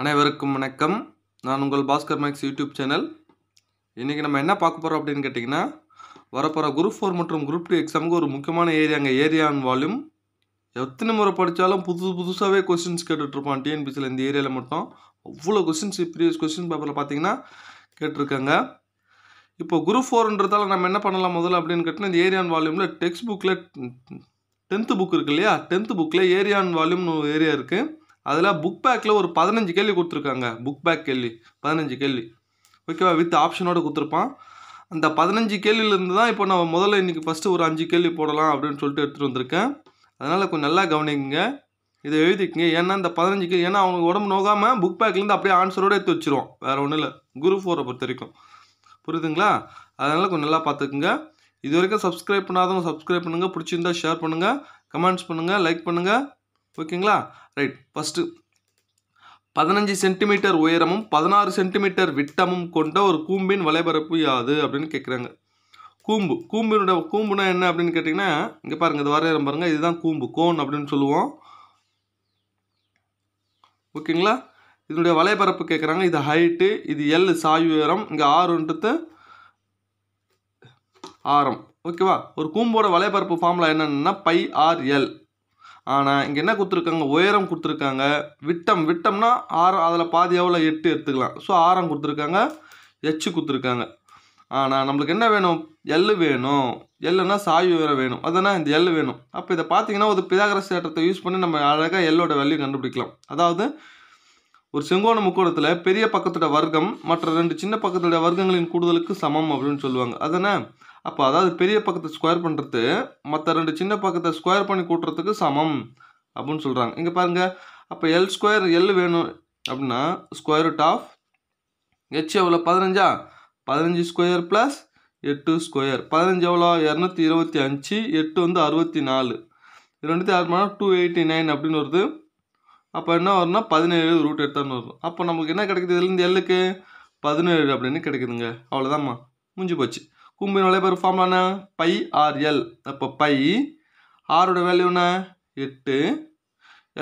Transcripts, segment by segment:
அனைவருக்கும் வணக்கம் நான் உங்கள் பாஸ்கர் மேக்ஸ் யூடியூப் சேனல் இன்றைக்கி நம்ம என்ன பார்க்க போகிறோம் அப்படின்னு கேட்டிங்கன்னா வரப்போகிற குரூப் ஃபோர் மற்றும் குரூப் டூ எக்ஸாமுக்கு ஒரு முக்கியமான ஏரியா அங்கே ஏரியான் வால்யூம் எத்தனை முறை படித்தாலும் புதுசு புதுசாகவே கொஸ்டின்ஸ் கேட்டுட்ருப்பான் டிஎன்பிசியில் இந்த ஏரியாவில் மட்டும் அவ்வளோ கொஸ்டின்ஸ் ப்ரீவியஸ் கொஸ்டின் பேப்பரில் பார்த்தீங்கன்னா கேட்டிருக்காங்க இப்போ குரூப் ஃபோர்ன்றதால நம்ம என்ன பண்ணலாம் முதல்ல அப்படின்னு கேட்டிங்கன்னா இந்த ஏரியான் வால்யூமில் டெக்ஸ்ட் புக்கில் டென்த்து புக் இருக்கு இல்லையா டென்த்து புக்கில் ஏரியான் வால்யூம்னு ஒரு ஏரியா இருக்குது அதில் புக் பேக்கில் ஒரு பதினஞ்சு கேள்வி கொடுத்துருக்காங்க புக் பேக் கேள்வி பதினஞ்சு கேள்வி ஓகேவா வித் ஆப்ஷனோடு கொடுத்துருப்பான் அந்த பதினஞ்சு கேள்வியிலேருந்து தான் இப்போ நான் முதல்ல இன்றைக்கி ஃபஸ்ட்டு ஒரு அஞ்சு கேள்வி போடலாம் அப்படின்னு சொல்லிட்டு எடுத்துகிட்டு வந்திருக்கேன் அதனால் கொஞ்சம் நல்லா கவனிங்க இதை எழுதிக்கங்க ஏன்னா இந்த பதினஞ்சு கேள்வி ஏன்னா அவங்க உடம்பு நோக்காமல் புக் பேக்லேருந்து அப்படியே ஆன்சரோடு எடுத்து வச்சுருவோம் வேறு ஒன்றும் இல்லை குரூப் ஃபோரை பொறுத்த வரைக்கும் புரியுதுங்களா அதனால் கொஞ்சம் நல்லா பார்த்துக்குங்க இது வரைக்கும் சப்ஸ்கிரைப் பண்ணாதவங்க சப்ஸ்கிரைப் பண்ணுங்கள் பிடிச்சிருந்தா ஷேர் பண்ணுங்கள் கமெண்ட்ஸ் பண்ணுங்கள் லைக் பண்ணுங்கள் ஓகேங்களா ரைட் ஃபஸ்ட்டு பதினஞ்சு சென்டிமீட்டர் உயரமும் பதினாறு சென்டிமீட்டர் விட்டமும் கொண்ட ஒரு கூம்பின் வலைபரப்பு யாது அப்படின்னு கேட்குறாங்க கூம்பு கூம்பினோட கூம்புனா என்ன அப்படின்னு கேட்டிங்கன்னா இங்கே பாருங்கள் இது வரையிறம் பாருங்கள் இதுதான் கூம்பு கோன் அப்படின்னு சொல்லுவோம் ஓகேங்களா இதனுடைய வலைபரப்பு கேட்குறாங்க இது ஹைட்டு இது எல் சாயு உயரம் இங்கே ஆறுன்றது ஆரம் ஓகேவா ஒரு கூம்போட வலைபரப்பு ஃபார்முலா என்னென்னா பை ஆர் எல் ஆனால் இங்கே என்ன கொடுத்துருக்காங்க உயரம் கொடுத்துருக்காங்க விட்டம் விட்டம்னா ஆரம் அதில் பாதி எவ்வளோ எட்டு எடுத்துக்கலாம் ஸோ ஆரம் கொடுத்துருக்காங்க எச்சு கொடுத்துருக்காங்க ஆனால் நம்மளுக்கு என்ன வேணும் எல்லு வேணும் எல்லுனா சாய் உயரம் வேணும் அதனால் இந்த எல்லு வேணும் அப்போ இதை பார்த்தீங்கன்னா ஒரு பிதாகர சேட்டத்தை யூஸ் பண்ணி நம்ம அழகாக எல்லோட வேல்யூ கண்டுபிடிக்கலாம் அதாவது ஒரு செங்கோண முக்கோணத்தில் பெரிய பக்கத்தோட வர்க்கம் மற்ற ரெண்டு சின்ன பக்கத்தோட வர்க்கங்களின் கூடுதலுக்கு சமம் அப்படின்னு சொல்லுவாங்க அதனால் அப்போ அதாவது பெரிய பக்கத்தை ஸ்கொயர் பண்ணுறது மற்ற ரெண்டு சின்ன பக்கத்தை ஸ்கொயர் பண்ணி கூட்டுறதுக்கு சமம் அப்படின்னு சொல்கிறாங்க இங்கே பாருங்கள் அப்போ எல் ஸ்கொயர் எல் வேணும் அப்படின்னா ஸ்கொயர் ரூட் ஆஃப் ஹெச் எவ்வளோ பதினஞ்சா பதினஞ்சு ஸ்கொயர் ப்ளஸ் எட்டு ஸ்கொயர் பதினஞ்சு எவ்வளோ இரநூத்தி இருபத்தி அஞ்சு எட்டு வந்து அறுபத்தி நாலு ரெண்டுத்தையும் ஆறு மணி டூ எயிட்டி நைன் அப்படின்னு வருது அப்போ என்ன வரும்னா பதினேழு ரூட் எடுத்தான்னு வரும் அப்போ நமக்கு என்ன கிடைக்குது இதுலேருந்து எல்லுக்கு பதினேழு அப்படின்னு கிடைக்குதுங்க அவ்வளோதாம்மா முடிஞ்சு போச்சு வளைய பெரு ஃபார்முலா என்ன பை ஆர் எல் அப்போ பை ஆரோட வேல்யூ என்ன எட்டு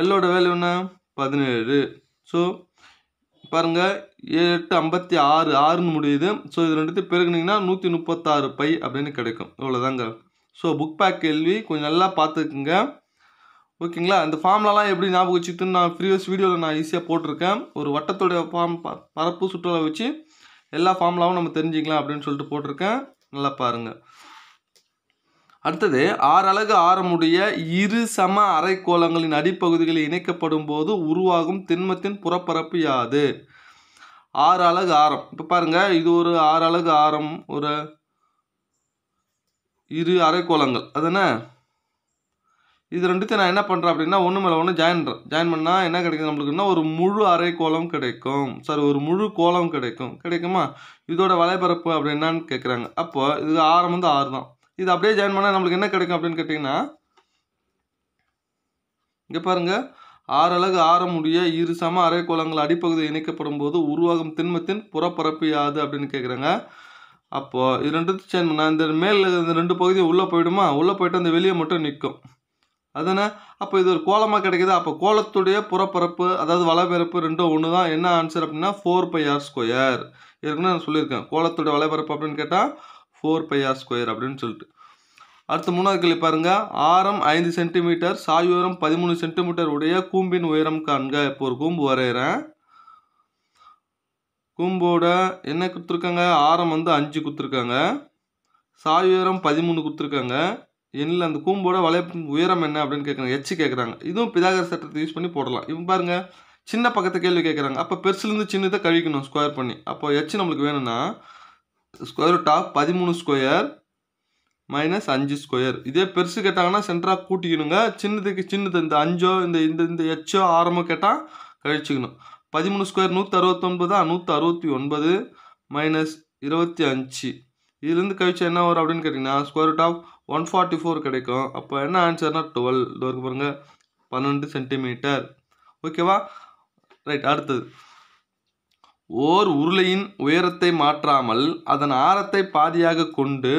எல்லோட வேல்யூ என்ன பதினேழு ஸோ பாருங்கள் எட்டு ஐம்பத்தி ஆறு ஆறுன்னு முடியுது ஸோ இது ரெண்டுத்தையும் பெருகுனிங்கன்னா நூற்றி முப்பத்தாறு பை அப்படின்னு கிடைக்கும் இவ்வளோதாங்க ஸோ புக் பேக் கேள்வி கொஞ்சம் நல்லா பார்த்துக்குங்க ஓகேங்களா அந்த ஃபார்ம்லலாம் எப்படி ஞாபகம் வச்சுக்கிட்டு நான் ப்ரீவியஸ் வீடியோவில் நான் ஈஸியாக போட்டிருக்கேன் ஒரு வட்டத்துடைய ஃபார்ம் பரப்பு சுற்றுலா வச்சு எல்லா ஃபார்ம்லாவும் நம்ம தெரிஞ்சுக்கலாம் அப்படின்னு சொல்லிட்டு போட்டிருக்கேன் நல்லா பாருங்கள் அடுத்தது ஆறு அழகு ஆரமுடைய இரு சம அரைக்கோளங்களின் அடிப்பகுதிகளில் இணைக்கப்படும் போது உருவாகும் திண்மத்தின் புறப்பரப்பு யாது ஆறு அழகு ஆரம் இப்போ பாருங்கள் இது ஒரு ஆறு அழகு ஆரம் ஒரு இரு அரைக்கோளங்கள் அதுனா இது ரெண்டுத்தையும் நான் என்ன பண்ணுறேன் அப்படின்னா ஒன்று மேலே ஒன்று ஜாயின் ஜாயின் பண்ணால் என்ன கிடைக்கும் நம்மளுக்குன்னா ஒரு முழு அரை கோலம் கிடைக்கும் சாரி ஒரு முழு கோலம் கிடைக்கும் கிடைக்குமா இதோட வலைபரப்பு அப்படி என்னன்னு கேட்குறாங்க அப்போ இது ஆறு வந்து ஆறு தான் இது அப்படியே ஜாயின் பண்ணால் நம்மளுக்கு என்ன கிடைக்கும் அப்படின்னு கேட்டிங்கன்னா இங்கே பாருங்கள் ஆறு அழகு முடிய இரு சம அரை கோலங்கள் அடிப்பகுதி இணைக்கப்படும் போது உருவாகும் திண்மத்தின் புறப்பரப்பு யாது அப்படின்னு கேட்குறாங்க அப்போது இது ரெண்டுத்தையும் சேர்ந்து பண்ணால் இந்த மேல் இந்த ரெண்டு பகுதியும் உள்ளே போயிடுமா உள்ளே போயிட்டு அந்த வெளியே மட்டும் நிற்கும் அதுதானே அப்போ இது ஒரு கோலமாக கிடைக்கிது அப்போ கோலத்துடைய புறப்பரப்பு அதாவது வலைபரப்பு ரெண்டும் ஒன்று தான் என்ன ஆன்சர் அப்படின்னா ஃபோர் பை ஆர் ஸ்கொயர் இருக்குன்னு நான் சொல்லியிருக்கேன் கோலத்துடைய வலைபரப்பு அப்படின்னு கேட்டால் ஃபோர் பை ஆர் ஸ்கொயர் அப்படின்னு சொல்லிட்டு அடுத்த மூணாவது கேள்வி பாருங்கள் ஆரம் ஐந்து சென்டிமீட்டர் சாய் உயரம் பதிமூணு சென்டிமீட்டர் உடைய கூம்பின் உயரம் காண்க இப்போ ஒரு கூம்பு வரைகிறேன் கூம்போட என்ன கொடுத்துருக்காங்க ஆரம் வந்து அஞ்சு கொடுத்துருக்காங்க சாய் உயரம் பதிமூணு கொடுத்துருக்காங்க எண்ணில் அந்த கூம்போட வளைய உயரம் என்ன அப்படின்னு கேட்குறாங்க எச்சு கேட்குறாங்க இதுவும் பிதாகர சட்டத்தை யூஸ் பண்ணி போடலாம் இவன் பாருங்கள் சின்ன பக்கத்தை கேள்வி கேட்குறாங்க அப்போ பெருசுலேருந்து சின்னதை கழிக்கணும் ஸ்கொயர் பண்ணி அப்போ எச்சு நம்மளுக்கு வேணும்னா ஸ்கொயர் ரூட் ஆஃப் பதிமூணு ஸ்கொயர் மைனஸ் அஞ்சு ஸ்கொயர் இதே பெருசு கேட்டாங்கன்னா சென்டராக கூட்டிக்கணுங்க சின்னதுக்கு சின்னது இந்த அஞ்சோ இந்த இந்த இந்த எச்சோ ஆரமோ கேட்டால் கழிச்சுக்கணும் பதிமூணு ஸ்கொயர் நூற்றி அறுபத்தொன்பதா நூற்றி அறுபத்தி ஒன்பது மைனஸ் இருபத்தி அஞ்சு இதுலேருந்து கழிச்சு என்ன வரும் அப்படின்னு கேட்டிங்கன்னா square root of one forty four கிடைக்கும் அப்போ என்ன ஆன்சர்னால் டுவெல் இது வரைக்கும் பாருங்கள் பன்னெண்டு சென்டிமீட்டர் ஓகேவா ரைட் அடுத்தது ஓர் உருளையின் உயரத்தை மாற்றாமல் அதன் ஆரத்தை பாதியாக கொண்டு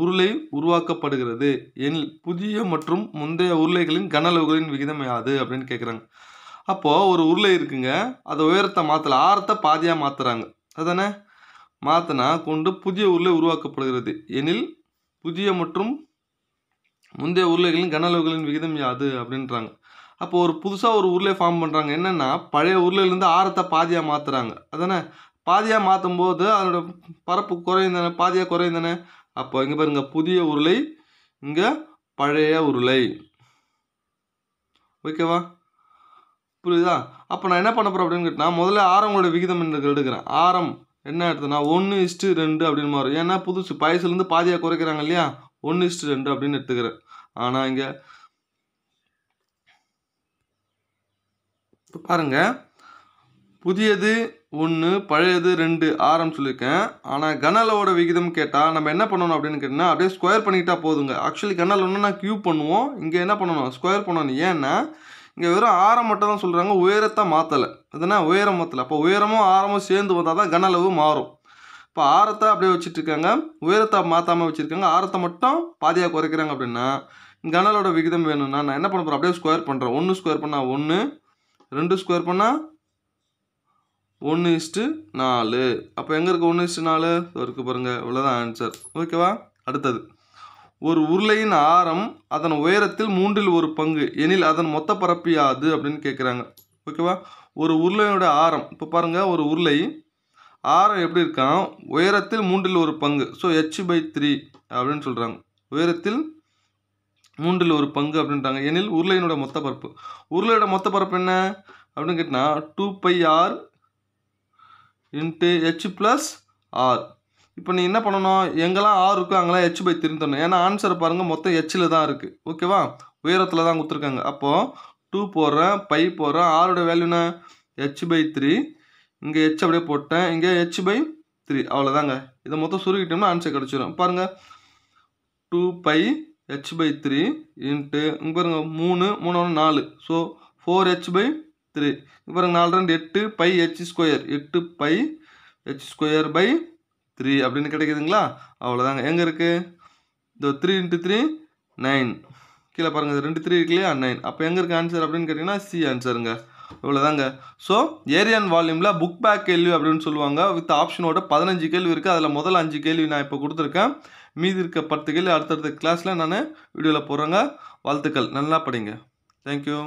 உருளை உருவாக்கப்படுகிறது எனில் புதிய மற்றும் முந்தைய உருளைகளின் கனளவுகளின் விகிதம் யாது அப்படின்னு கேட்குறாங்க அப்போது ஒரு உருளை இருக்குங்க அதை உயரத்தை மாற்றலை ஆரத்தை பாதியாக மாற்றுறாங்க அதானே மாத்தனா கொண்டு புதிய உருளை உருவாக்கப்படுகிறது எனில் புதிய மற்றும் முந்தைய உருளைகளின் கன அளவுகளின் விகிதம் யாது அப்படின்றாங்க அப்போ ஒரு புதுசாக ஒரு உருளை ஃபார்ம் பண்ணுறாங்க என்னென்னா பழைய உருளையிலேருந்து ஆரத்தை பாதியாக மாற்றுறாங்க அதானே பாதியாக மாற்றும் போது அதோட பரப்பு குறைந்தானே பாதியாக குறைந்தானே அப்போ இங்கே பாருங்க புதிய உருளை இங்கே பழைய உருளை ஓகேவா புரியுதா அப்போ நான் என்ன பண்ண போகிறேன் அப்படின்னு கேட்டால் முதல்ல ஆரங்களோட விகிதம் என்று எடுக்கிறேன் ஆரம் என்ன எடுத்தனா ஒன்று இஸ்ட்டு ரெண்டு அப்படின்னு மாறும் ஏன்னா புதுசு பயசுலேருந்து பாதியாக குறைக்கிறாங்க இல்லையா ஒன்று இஸ்ட்டு ரெண்டு அப்படின்னு எடுத்துக்கிறேன் ஆனால் இங்கே இப்போ பாருங்கள் புதியது ஒன்று பழையது ரெண்டு ஆரம் சொல்லியிருக்கேன் ஆனால் கனலோட விகிதம் கேட்டால் நம்ம என்ன பண்ணணும் அப்படின்னு கேட்டிங்கன்னா அப்படியே ஸ்கொயர் பண்ணிக்கிட்டா போதுங்க ஆக்சுவலி கனல் ஒன்றுனா க்யூப் பண்ணுவோம் இங்கே என்ன பண்ணணும் ஸ்கொயர் பண்ணணும் ஏன்னா இங்கே வெறும் ஆரம் மட்டும் தான் சொல்கிறாங்க உயரத்தை மாற்றலை எதுனா உயரம் மாற்றலை அப்போ உயரமும் ஆரமும் சேர்ந்து வந்தால் தான் கனளவு மாறும் இப்போ ஆரத்தை அப்படியே வச்சுட்ருக்காங்க உயரத்தை மாற்றாமல் வச்சுருக்காங்க ஆரத்தை மட்டும் பாதியாக குறைக்கிறாங்க அப்படின்னா கனலோட விகிதம் வேணும்னா நான் என்ன பண்ண போகிறேன் அப்படியே ஸ்கொயர் பண்ணுறேன் ஒன்று ஸ்கொயர் பண்ணால் ஒன்று ரெண்டு ஸ்கொயர் பண்ணால் ஒன்று இஸ்ட்டு நாலு அப்போ எங்கே இருக்குது ஒன்று இஸ்ட்டு நாலு இருக்குது பாருங்கள் இவ்வளோதான் ஆன்சர் ஓகேவா அடுத்தது ஒரு உருளையின் ஆரம் அதன் உயரத்தில் மூன்றில் ஒரு பங்கு எனில் அதன் மொத்த பரப்பு யாது அப்படின்னு கேட்குறாங்க ஓகேவா ஒரு உருளையோட ஆரம் இப்போ பாருங்கள் ஒரு உருளை ஆரம் எப்படி இருக்கான் உயரத்தில் மூன்றில் ஒரு பங்கு ஸோ ஹெச் பை த்ரீ அப்படின்னு சொல்கிறாங்க உயரத்தில் மூன்றில் ஒரு பங்கு அப்படின்றாங்க எனில் உருளையினோட மொத்த பரப்பு உருளையோட மொத்த பரப்பு என்ன அப்படின்னு கேட்டால் two pi r into h plus r இப்போ நீ என்ன பண்ணணும் எங்கெல்லாம் ஆறு இருக்கோ அங்கெல்லாம் ஹெச் பை திருந்தணும் ஏன்னா ஆன்சர் பாருங்கள் மொத்தம் ஹெச்சில் தான் இருக்குது ஓகேவா உயரத்தில் தான் கொடுத்துருக்காங்க அப்போது டூ போடுறேன் பை போடுறேன் ஆரோட வேல்யூனா ஹெச் பை த்ரீ இங்கே ஹெச் அப்படியே போட்டேன் இங்கே ஹெச் பை த்ரீ அவ்வளோதாங்க இதை மொத்தம் சுருக்கிட்டோம்னா ஆன்சர் கிடச்சிடும் பாருங்கள் two pi h pi three into இங்கே பாருங்கள் மூணு மூணு ஒன்று நாலு so four h pi three பாருங்கள் நாலு ரெண்டு எட்டு பை ஹெச் ஸ்கொயர் எட்டு pi h square pi three அப்படின்னு கிடைக்குதுங்களா அவ்வளோதாங்க எங்கே இருக்குது இந்த த்ரீ இன்ட்டு த்ரீ நைன் கீழே பாருங்கள் ரெண்டு த்ரீ இருக்கு இல்லையா நைன் அப்போ எங்கே இருக்குது ஆன்சர் அப்படின்னு கேட்டிங்கன்னா சி ஆன்சருங்க இவ்வளோதாங்க ஸோ ஏரியன் வால்யூமில் புக் பேக் கேள்வி அப்படின்னு சொல்லுவாங்க வித் ஆப்ஷனோட பதினஞ்சு கேள்வி இருக்குது அதில் முதல் அஞ்சு கேள்வி நான் இப்போ கொடுத்துருக்கேன் மீதி இருக்க பத்து கேள்வி அடுத்தடுத்த கிளாஸில் நான் வீடியோவில் போடுறேங்க வாழ்த்துக்கள் நல்லா படிங்க தேங்க்யூ